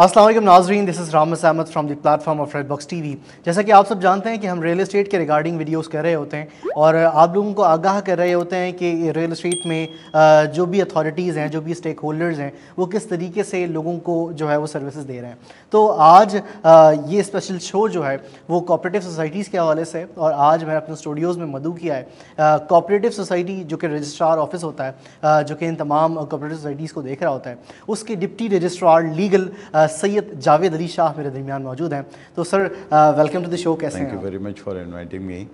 असलम नाजरीन this is Ramas Ahmed from the platform of Red Box we जैसा कि आप सब जानते हैं कि हम रियल इस्टेट के रिगार्डिंग वीडियोस कर रहे होते हैं और आप लोगों को आगाह कर रहे होते हैं कि रियल इस्टेट में जो भी अथॉरिटीज़ हैं जो भी स्टेक होल्डर्स हैं वो किस तरीके से लोगों को जो है वो सर्विसेज दे रहे हैं तो आज ये स्पेशल शो जो है वो कॉपरेटिव सोसाइटीज़ के हवाले से और आज मैंने अपने स्टूडियोज़ में मधु किया है कॉपरेटिव सोसाइटी जो कि रजिस्ट्रार ऑफिस होता है जो कि इन तमाम कॉपरेटिव सोसाइटीज़ को देख रहा होता है उसके deputy registrar legal Syed Javed Ali Shah मेरे दरमियान मौजूद हैं तो sir welcome to the show कैसे thank you very much for inviting me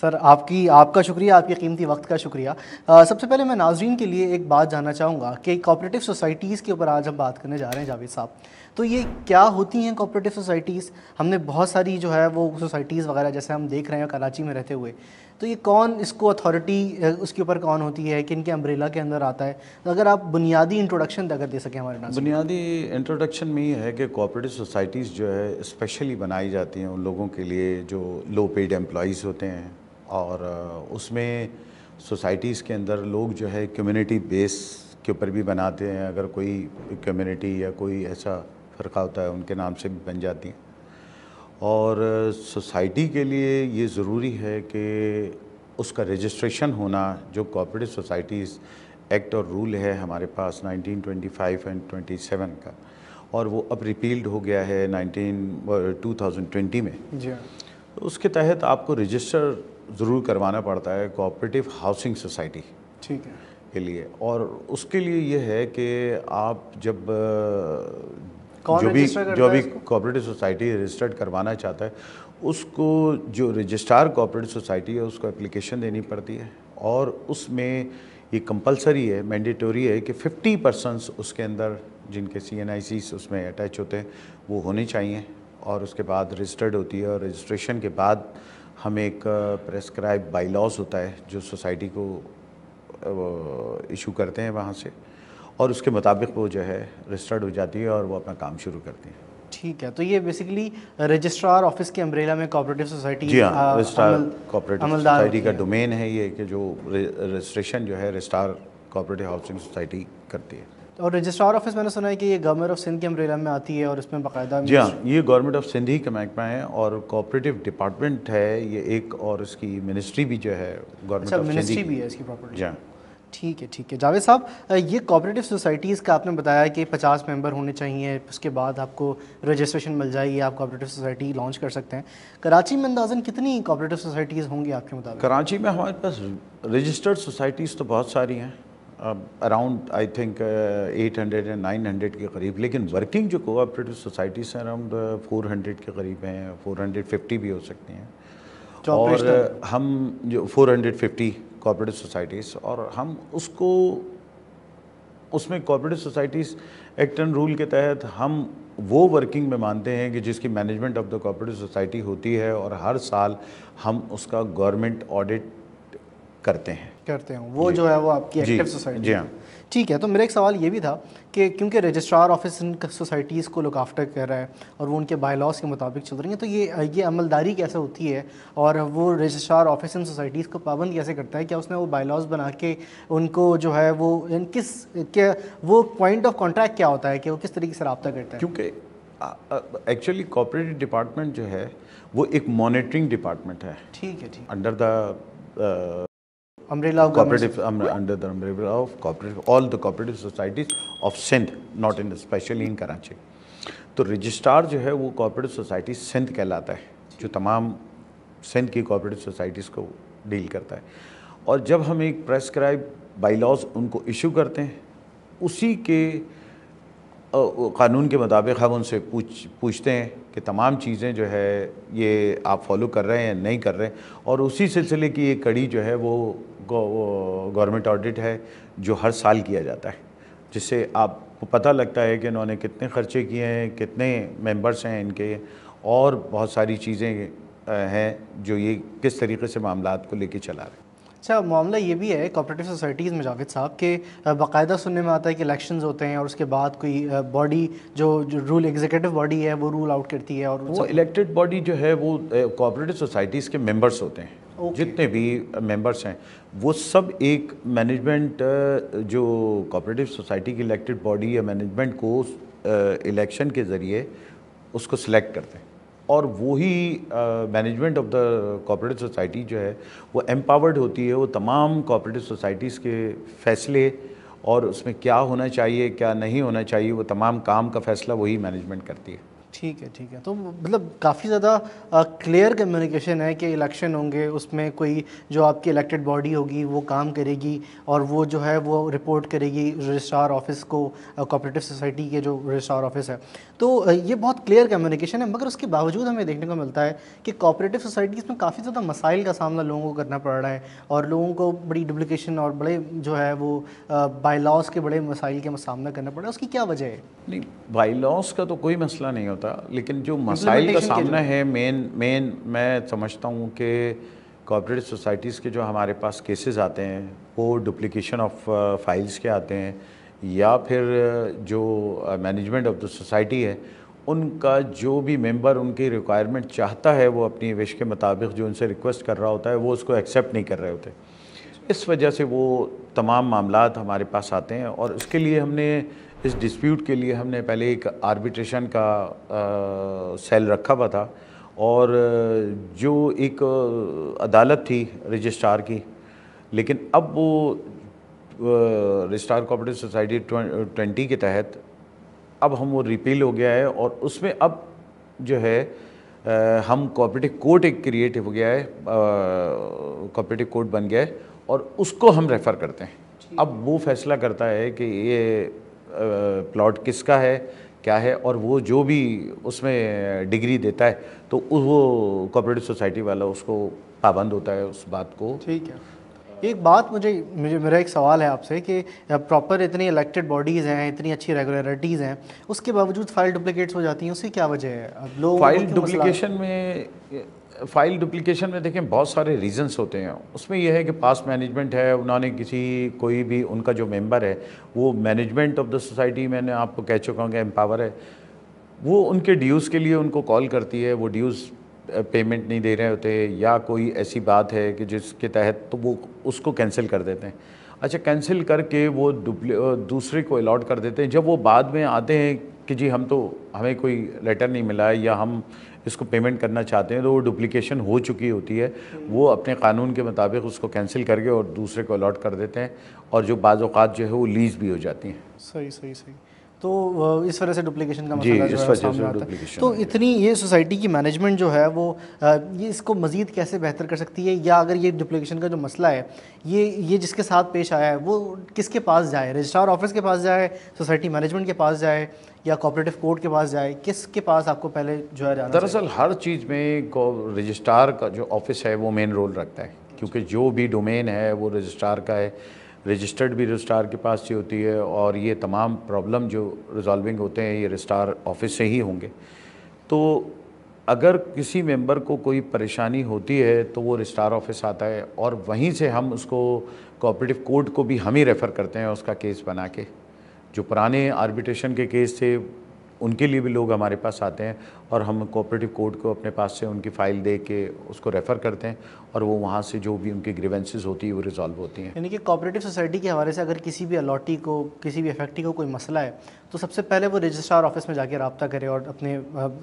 sir आपकी आपका शुक्रिया आपके कीमती वक्त का शुक्रिया आ, सबसे पहले मैं नाजरीन के लिए एक बात जानना चाहूँगा कि कॉपरेटिव सोसाइटीज़ के ऊपर आज हम बात करने जा रहे हैं जावेद साहब तो ये क्या होती हैं कोऑपरेटिव सोसाइटीज़ हमने बहुत सारी जो है वो सोसाइटीज़ वगैरह जैसे हम देख रहे हैं कराची में रहते हुए तो ये कौन इसको अथॉरिटी उसके ऊपर कौन होती है किन के अम्ब्रेला के अंदर आता है तो अगर आप बुनियादी इंट्रोडक्शन अगर दे सकें हमारे बुनियादी इंट्रोडक्शन में ये है कि कोऑपरेटिव सोसाइटीज़ जो है स्पेशली बनाई जाती हैं उन लोगों के लिए जो लो पेड एम्प्लॉज़ होते हैं और उसमें सोसाइटीज़ के अंदर लोग जो है कम्युनिटी बेस के ऊपर भी बनाते हैं अगर कोई कम्युनिटी या कोई ऐसा रखा होता है उनके नाम से भी बन जाती हैं और सोसाइटी के लिए ये ज़रूरी है कि उसका रजिस्ट्रेशन होना जो कोऑपरेटिव सोसाइटीज़ एक्ट और रूल है हमारे पास 1925 एंड 27 का और वो अब रिपील्ड हो गया है 19 2020 में जी हाँ। तो उसके तहत आपको रजिस्टर ज़रूर करवाना पड़ता है कोऑपरेटिव हाउसिंग सोसाइटी ठीक है के लिए और उसके लिए ये है कि आप जब जो भी जो भी कोऑपरेटिव सोसाइटी रजिस्टर्ड करवाना चाहता है उसको जो रजिस्ट्रार कोऑपरेटिव सोसाइटी है उसको एप्लीकेशन देनी पड़ती है और उसमें ये कंपलसरी है मैंडेटोरी है कि 50 परसेंट उसके अंदर जिनके सी एन उसमें अटैच होते हैं वो होने चाहिए और उसके बाद रजिस्टर्ड होती है और रजिस्ट्रेशन के बाद हमें एक प्रेस्क्राइब बाई होता है जो सोसाइटी को इशू करते हैं वहाँ से और उसके मुताबिक वो जो है रजिस्टर्ड हो जाती है और वो अपना काम शुरू करती है ठीक है तो ये बेसिकली रजिस्ट्रार ऑफिस के अम्ब्रेला में कोऑपरेटिव सोसाइटी जी रजिस्ट्रार कोऑपरेटिव सोसाइटी का डोमेन है ये कि जो रजिस्ट्रेशन जो है रजिस्ट्रार कोऑपरेटिव हाउसिंग सोसाइटी करती है और रजिस्ट्रार ऑफिस मैंने सुना है कि ये गवर्नमेंट ऑफ सिंध के अम्ब्रेला में आती है और इसमें बाकायदा जी हाँ ये गवर्नमेंट ऑफ सिंध ही का महकमा है और कोऑपरेटिव डिपार्टमेंट है ये एक और इसकी मिनिस्ट्री भी जो है गवर्नमेंट ऑफ मिनिस्ट्री भी है इसकी प्रॉपर्टी जी हाँ ठीक है ठीक है जावेद साहब ये कोऑपरेटिव सोसाइटीज़ का आपने बताया कि 50 मेंबर होने चाहिए उसके बाद आपको रजिस्ट्रेशन मिल जाएगी आप कोऑपरेटिव सोसाइटी लॉन्च कर सकते हैं कराची में अंदाजन कितनी कोऑपरेटिव सोसाइटीज़ होंगी आपके मुताबिक कराची में हमारे पास रजिस्टर्ड सोसाइटीज़ तो बहुत सारी हैं around I think eight hundred and nine hundred के करीब लेकिन वर्किंग जो कोऑपरेटिव सोसाइटीज़ हैं अराउंड फोर हंड्रेड के करीब हैं फोर हंड्रेड फिफ्टी भी हो सकती हैं और हम जो four hundred fifty cooperative societies और हम उसको उसमें cooperative societies act and rule के तहत हम वो वर्किंग में मानते हैं कि जिसकी management of the cooperative society होती है और हर साल हम उसका गवर्नमेंट ऑडिट करते हैं करते हैं वो जो है वो आपकी एक्टिव सोसाइटी जी हाँ ठीक है तो मेरा एक सवाल ये भी था कि क्योंकि रजिस्ट्रार ऑफिस इन सोसाइटीज़ को लुक आफ्टर कर रहा है और वो उनके बायलॉज के मुताबिक चल रही हैं तो ये ये अमलदारी कैसे होती है और वो रजिस्ट्रार ऑफिस इन सोसाइटीज़ को पाबंद कैसे करता है क्या उसने वो बायलॉज बना के उनको जो है वो इन किस क्या वो पॉइंट ऑफ कॉन्ट्रैक्ट क्या होता है कि वो किस तरीके से रबता करता है क्योंकि एक्चुअली कॉपरेटिव डिपार्टमेंट जो है वो एक मॉनिटरिंग डिपार्टमेंट है ठीक है ठीक under the umbrella of cooperative um, under the umbrella of cooperative all the cooperative societies of sindh not in especially in Karachi तो रजिस्ट्रार जो है वो कोऑपरेटिव सोसाइटी सिंध कहलाता है जो तमाम सिंध की कोऑपरेटिव सोसाइटीज़ को डील करता है और जब हम एक प्रेस्क्राइब बाईलॉज उनको इशू करते हैं उसी के क़ानून के मुताबिक हम उनसे पूछ पूछते हैं कि तमाम चीज़ें जो है ये आप फॉलो कर रहे हैं नहीं कर रहे हैं और उसी सिलसिले की एक कड़ी जो है वो गवर्नमेंट ऑडिट है जो हर साल किया जाता है जिससे आपको पता लगता है कि इन्होंने कितने खर्चे किए हैं कितने मेंबर्स हैं इनके और बहुत सारी चीज़ें हैं जो ये किस तरीके से मामला को लेके चला रहे हैं अच्छा मामला ये भी है कॉपरेटिव सोसाइटीज़ में जावेद साहब के बाकायदा सुनने में आता है कि इलेक्शंस होते हैं और उसके बाद कोई बॉडी जो, जो रूल एग्जीक्यूटिव बॉडी है वो रूल आउट करती है और वो इलेक्टेड बॉडी जो है वो कॉपरेटिव सोसाइटीज़ के मेंबर्स होते हैं okay. जितने भी मेंबर्स हैं वो सब एक मैनेजमेंट जो कोऑपरेटिव सोसाइटी की इलेक्टेड बॉडी या मैनेजमेंट को इलेक्शन के ज़रिए उसको सिलेक्ट करते हैं और वही management of the cooperative society जो है वो एम्पावर्ड होती है वो तमाम कोऑपरेटिव सोसाइटीज़ के फैसले और उसमें क्या होना चाहिए क्या नहीं होना चाहिए वो तमाम काम का फैसला वही मैनेजमेंट करती है ठीक है ठीक है तो मतलब काफ़ी ज़्यादा क्लियर कम्युनिकेशन है कि इलेक्शन होंगे उसमें कोई जो आपकी इलेक्टेड बॉडी होगी वो काम करेगी और वो जो है वो रिपोर्ट करेगी रजिस्ट्रार ऑफिस को कोऑपरेटिव सोसाइटी के जो रजिस्ट्रार ऑफिस है तो ये बहुत क्लियर कम्युनिकेशन है मगर उसके बावजूद हमें देखने को मिलता है कि कोऑपरेटिव सोसाइटी इसमें काफ़ी ज़्यादा मसाइल का सामना लोगों को करना पड़ रहा है और लोगों को बड़ी डुप्लिकेशन और बड़े जो है वो बाई लॉस के बड़े मसाइल के सामना करना पड़ रहा है उसकी क्या वजह है नहीं बाई लॉस का तो कोई मसला नहीं होता होता लेकिन जो मसाइल का सामना है मेन मेन मैं समझता हूँ कि कॉपरेटिव सोसाइटीज़ के जो हमारे पास केसेस आते हैं वो डुप्लिकेशन ऑफ फाइल्स के आते हैं या फिर जो मैनेजमेंट ऑफ द सोसाइटी है उनका जो भी मेंबर उनकी रिक्वायरमेंट चाहता है वो अपनी विश के मुताबिक जो उनसे रिक्वेस्ट कर रहा होता है वो उसको एक्सेप्ट नहीं कर रहे होते इस वजह से वो तमाम मामला हमारे पास आते हैं और उसके लिए हमने इस डिस्प्यूट के लिए हमने पहले एक आर्बिट्रेशन का आ, सेल रखा हुआ था और जो एक अदालत थी रजिस्ट्रार की लेकिन अब वो रजिस्ट्रार कोऑपरेटिव सोसाइटी ट्वेंटी के तहत अब हम वो रिपील हो गया है और उसमें अब जो है आ, हम कोऑपरेटिव कोर्ट एक क्रिएट हो गया है कोऑपरेटिव कोर्ट बन गया है और उसको हम रेफ़र करते हैं अब वो फैसला करता है कि ये प्लॉट किसका है क्या है और वो जो भी उसमें डिग्री देता है तो वो कोऑपरेटिव सोसाइटी वाला उसको पाबंद होता है उस बात को ठीक है एक बात मुझे मुझे मेरा एक सवाल है आपसे कि प्रॉपर इतनी इलेक्टेड बॉडीज़ हैं इतनी अच्छी रेगुलरिटीज़ हैं उसके बावजूद फाइल डुप्लीकेट्स हो जाती हैं उसकी क्या वजह है अब लोग फाइल डुप्लीकेशन में फाइल डुप्लिकेशन में देखें बहुत सारे रीजंस होते हैं उसमें यह है कि पास मैनेजमेंट है उन्होंने किसी कोई भी उनका जो मेंबर है वो मैनेजमेंट ऑफ द सोसाइटी मैंने आपको कह चुका हूँ कि एम्पावर है वो उनके ड्यूज़ के लिए उनको कॉल करती है वो ड्यूज़ पेमेंट नहीं दे रहे होते या कोई ऐसी बात है कि जिसके तहत तो वो उसको कैंसिल कर देते हैं अच्छा कैंसिल करके वो दूसरे को अलाट कर देते हैं जब वो बाद में आते हैं कि जी हम तो हमें कोई लेटर नहीं मिला है या हम इसको पेमेंट करना चाहते हैं तो वो डुप्लीकेशन हो चुकी होती है वो अपने कानून के मुताबिक उसको कैंसिल करके और दूसरे को अलाट कर देते हैं और जो बाज़ात जो है वो लीज भी हो जाती हैं सही सही सही तो इस वजह से डुप्लीकेशन का मसला जो इस है से तो इतनी ये सोसाइटी की मैनेजमेंट जो है वो ये इसको मज़ीद कैसे बेहतर कर सकती है या अगर ये डुप्लीकेशन का जो मसला है ये ये जिसके साथ पेश आया है वो किसके पास जाए रजिस्ट्रार ऑफिस के पास जाए सोसाइटी मैनेजमेंट के पास जाए या कॉपरेटिव कोर्ट के पास जाए किसके पास आपको पहले जो है जाना दरअसल हर चीज़ में रजिस्ट्रार का जो ऑफिस है वो मेन रोल रखता है क्योंकि जो भी डोमेन है वो रजिस्ट्रार का है रजिस्टर्ड भी रजिस्ट्रार के पास से होती है और ये तमाम प्रॉब्लम जो रिजॉल्विंग होते हैं ये रजिस्ट्रार ऑफिस से ही होंगे तो अगर किसी मेंबर को कोई परेशानी होती है तो वो रजिस्ट्रार ऑफिस आता है और वहीं से हम उसको कोऑपरेटिव कोर्ट को भी हम ही रेफ़र करते हैं उसका केस बना के जो पुराने आर्बिट्रेशन के केस थे उनके लिए भी लोग हमारे पास आते हैं और हम कोऑपरेटिव कोर्ट को अपने पास से उनकी फ़ाइल दे के उसको रेफ़र करते हैं और वो वहाँ से जो भी उनकी ग्रीवेंसेज होती है वो रिजॉल्व होती हैं यानी कि कोऑपरेटिव सोसाइटी के हवाले से अगर किसी भी अलॉटी को किसी भी अफेक्टी को कोई मसला है तो सबसे पहले वो रजिस्ट्रार ऑफिस में जाके रबता करे और अपने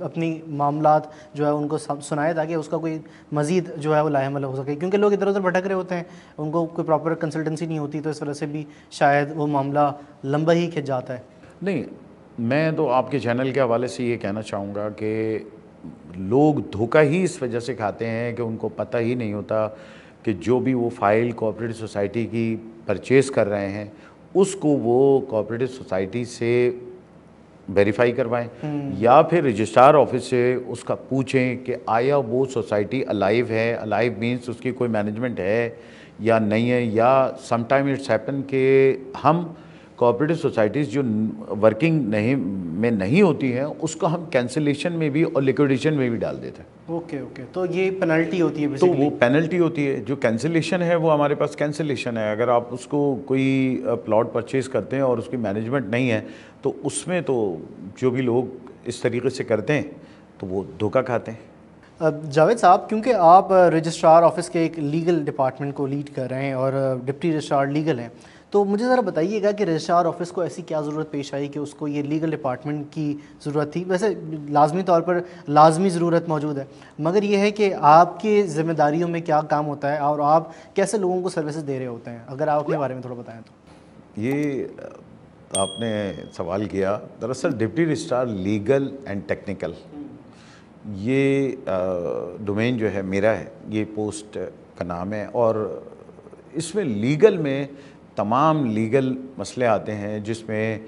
अपनी मामला जो है उनको सुनाए ताकि उसका कोई मजीद जो है वो लाहमल हो सके क्योंकि लोग इधर उधर भटक रहे होते हैं उनको कोई प्रॉपर कंसल्टेंसी नहीं होती तो इस वजह से भी शायद वो मामला लंबा ही खिंच जाता है नहीं मैं तो आपके चैनल के हवाले से ये कहना चाहूँगा कि लोग धोखा ही इस वजह से खाते हैं कि उनको पता ही नहीं होता कि जो भी वो फाइल कोऑपरेटिव सोसाइटी की परचेज़ कर रहे हैं उसको वो कोऑपरेटिव सोसाइटी से वेरीफाई करवाएं हम्म। या फिर रजिस्ट्रार ऑफिस से उसका पूछें कि आया वो सोसाइटी अलाइव है अलाइव मींस उसकी कोई मैनेजमेंट है या नहीं है या समटाइम इट्स हैपन के हम कोऑपरेटिव सोसाइटीज़ जो वर्किंग नहीं में नहीं होती हैं उसको हम कैंसिलेशन में भी और लिक्विडेशन में भी डाल देते हैं ओके ओके तो ये पेनल्टी होती है basically. तो वो पेनल्टी होती है जो कैंसिलेशन है वो हमारे पास कैंसिलेशन है अगर आप उसको कोई प्लॉट परचेज करते हैं और उसकी मैनेजमेंट नहीं है तो उसमें तो जो भी लोग इस तरीके से करते हैं तो वो धोखा खाते हैं जावेद साहब क्योंकि आप रजिस्ट्रार ऑफिस के एक लीगल डिपार्टमेंट को लीड कर रहे हैं और डिप्टी रजिस्ट्रार लीगल हैं तो मुझे ज़रा बताइएगा कि रजिस्ट्रार ऑफिस को ऐसी क्या ज़रूरत पेश आई कि उसको ये लीगल डिपार्टमेंट की ज़रूरत थी वैसे लाजमी तौर पर लाजमी ज़रूरत मौजूद है मगर यह है कि आपके ज़िम्मेदारियों में क्या काम होता है और आप कैसे लोगों को सर्विसेज दे रहे होते हैं अगर आप अपने बारे में थोड़ा बताएँ तो ये आपने सवाल किया दरअसल deputy registrar legal and technical ये डोमेन जो है मेरा है ये पोस्ट का नाम है और इसमें लीगल में तमाम लीगल मसले आते हैं जिसमें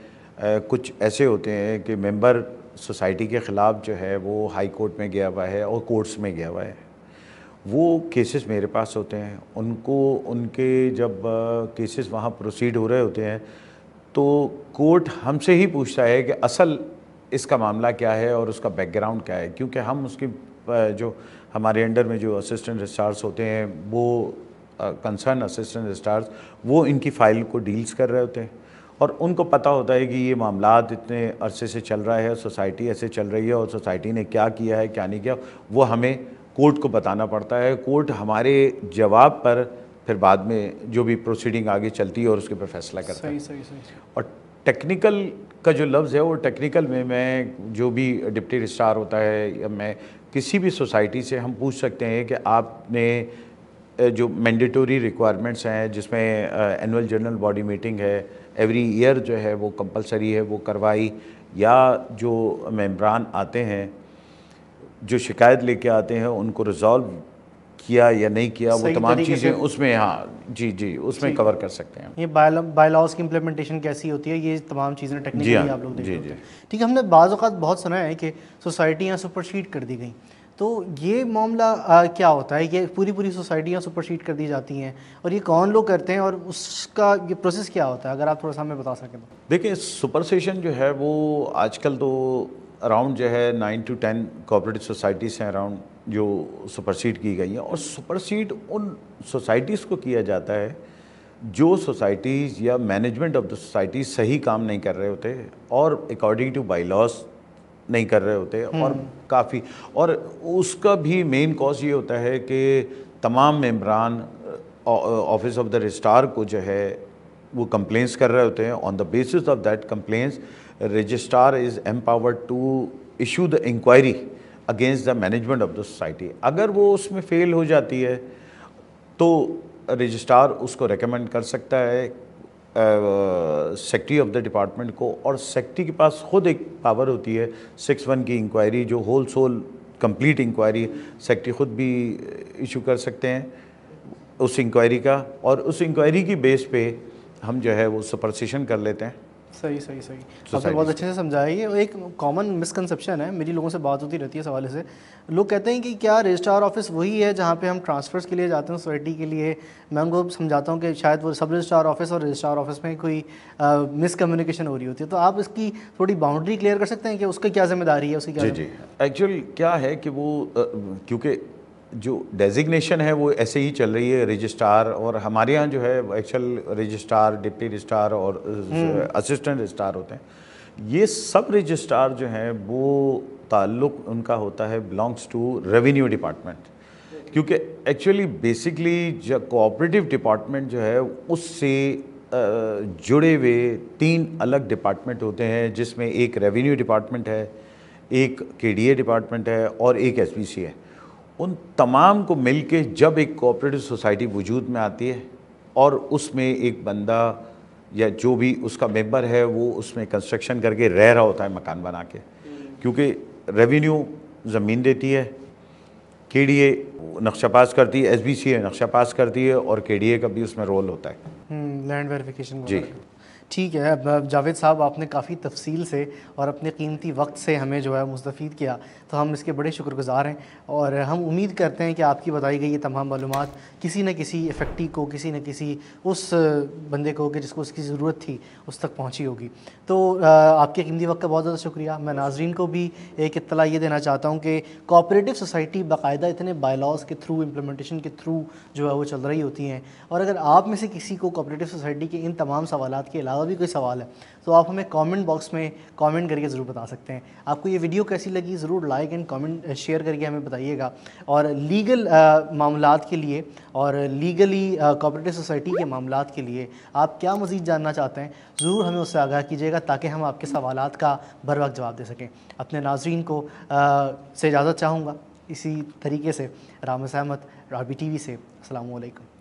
कुछ ऐसे होते हैं कि मेंबर सोसाइटी के ख़िलाफ़ जो है वो हाई कोर्ट में गया हुआ है और कोर्ट्स में गया हुआ है वो केसेस मेरे पास होते हैं उनको उनके जब केसेस वहाँ प्रोसीड हो रहे होते हैं तो कोर्ट हमसे ही पूछता है कि असल इसका मामला क्या है और उसका बैकग्राउंड क्या है क्योंकि हम उसकी जो हमारे अंडर में जो असिस्टेंट रिचार्ज होते हैं वो कंसर्न असिस्टेंट स्टार्स वो इनकी फाइल को डील्स कर रहे होते हैं और उनको पता होता है कि ये मामला इतने अरसे से चल रहा है सोसाइटी ऐसे चल रही है और सोसाइटी ने क्या किया है क्या नहीं किया वो हमें कोर्ट को बताना पड़ता है कोर्ट हमारे जवाब पर फिर बाद में जो भी प्रोसीडिंग आगे चलती है और उसके पर फैसला करता सही, है सही, सही, सही। और टेक्निकल का जो लफ्ज़ है वो टेक्निकल में मैं जो भी डिप्टी रजिस्ट्रार होता है या मैं किसी भी सोसाइटी से हम पूछ सकते हैं कि आपने जो मैंडेटोरी रिक्वायरमेंट्स हैं जिसमें एनुअल जनरल बॉडी मीटिंग है एवरी ईयर जो है वो कंपलसरी है वो करवाई या जो मेम्बरान आते हैं जो शिकायत लेके आते हैं उनको रिजॉल्व किया या नहीं किया वो तमाम चीज़ें उसमें हाँ जी जी उसमें कवर कर सकते हैं ये बायलॉज की इम्प्लीमेंटेशन कैसी होती है ये तमाम चीज़ें टेक्निकली हाँ, आप लोग देख जी, जी। ठीक है हमने बाज़ात बहुत सुना है कि सोसाइटियाँ सुपरशीट कर दी गई तो ये मामला आ, क्या होता है ये पूरी पूरी सोसाइटियाँ सुपरसीड कर दी जाती हैं और ये कौन लोग करते हैं और उसका ये प्रोसेस क्या होता है अगर आप थोड़ा सा हमें बता सकें तो देखिए सुपरसेशन जो है वो आजकल तो अराउंड जो है nine to ten cooperative societies हैं अराउंड जो सुपरसीड की गई हैं और सुपरसीड उन सोसाइटीज़ को किया जाता है जो सोसाइटीज़ या मैनेजमेंट ऑफ द सोसाइटी सही काम नहीं कर रहे होते और अकॉर्डिंग टू बाई लॉस नहीं कर रहे होते हम्म। और काफ़ी और उसका भी मेन कॉज ये होता है कि तमाम मेम्बरान ऑफिस ऑफ द रजिस्ट्रार को जो है वो कंप्लेंस कर रहे होते हैं on the basis of that complaints registrar is empowered to issue the inquiry against the management of the society अगर वो उसमें फेल हो जाती है तो रजिस्ट्रार उसको रिकमेंड कर सकता है सेक्रेटरी ऑफ द डिपार्टमेंट को और सेक्रेटरी के पास खुद एक पावर होती है सिक्स वन की इंक्वायरी जो whole sole complete inquiry secretary खुद भी इशू कर सकते हैं उस इंक्वायरी का और उस इंक्वायरी की बेस पे हम जो है वो सुपरसेशन कर लेते हैं सही सही सही आपने बहुत अच्छे से समझाया ये एक कॉमन मिसकनसेप्शन है मेरी लोगों से बात होती रहती है इस हवाले से लोग कहते हैं कि क्या रजिस्ट्रार ऑफिस वही है जहाँ पे हम ट्रांसफ़र्स के लिए जाते हैं सोसाइटी के लिए मैं उनको समझाता हूँ कि शायद वो सब रजिस्ट्रार ऑफिस और रजिस्ट्रार ऑफिस में कोई मिसकम्युनिकेशन हो रही होती है तो आप इसकी थोड़ी बाउंड्री क्लियर कर सकते हैं कि उसकी क्या जिम्मेदारी है उसकी क्या जी एक्चुअल क्या है कि वो क्योंकि जो डेजिग्नेशन है वो ऐसे ही चल रही है रजिस्ट्रार और हमारे यहाँ जो है एक्चुअल रजिस्ट्रार डिप्टी रजिस्ट्रार और असिस्टेंट हम्म। रजिस्ट्रार होते हैं ये सब रजिस्ट्रार जो हैं वो ताल्लुक उनका होता है बिलोंग्स टू रेवेन्यू डिपार्टमेंट क्योंकि एक्चुअली बेसिकली जो कोऑपरेटिव डिपार्टमेंट जो है उससे जुड़े हुए तीन अलग डिपार्टमेंट होते हैं जिसमें एक रेवेन्यू डिपार्टमेंट है एक के डिपार्टमेंट है और एक एस है उन तमाम को मिल के जब एक कोऑपरेटिव सोसाइटी वजूद में आती है और उसमें एक बंदा या जो भी उसका मेंबर है वो उसमें कंस्ट्रक्शन करके रह रहा होता है मकान बना के क्योंकि रेवेन्यू ज़मीन देती है के डी ए नक्शा पास करती है एस बी सी नक्शा पास करती है और के डी ए का भी उसमें रोल होता है लैंड हम्म, वेरिफिकेशन जी ठीक है जावेद साहब आपने काफ़ी तफसील से और अपने कीमती वक्त से हमें जो है मुस्तफ़ किया तो हम इसके बड़े शुक्रगुजार हैं और हम उम्मीद करते हैं कि आपकी बताई गई ये तमाम मालूम किसी न किसी इफ़ेक्टी को किसी न किसी उस बंदे को कि जिसको उसकी ज़रूरत थी उस तक पहुँची होगी तो आपके कीमती वक्त का बहुत ज़्यादा शुक्रिया मैं नाजरन को भी एक इतला ये देना चाहता हूँ कि कोऑपरेटिव सोसाइटी बाकायदा इतने बायलॉज के थ्रू इम्प्लीमेंटेशन के थ्रू जो है वो चल रही होती हैं और अगर आप में से किसी को कोऑपरेटिव सोसाइटी के इन तमाम सवाल के अलावा अलावा भी कोई सवाल है तो आप हमें कमेंट बॉक्स में कमेंट करके ज़रूर बता सकते हैं आपको ये वीडियो कैसी लगी ज़रूर लाइक एंड कमेंट शेयर करके हमें बताइएगा और लीगल मामला के लिए और लीगली कॉपरेटिव सोसाइटी के मामला के लिए आप क्या मज़ीद जानना चाहते हैं ज़रूर हमें उससे आगाह कीजिएगा ताकि हम आपके सवाल का बर वक्त जवाब दे सकें अपने नाजरन को आ, से इजाज़त चाहूँगा इसी तरीके से राम सहमत राबी टी वी से अलकुम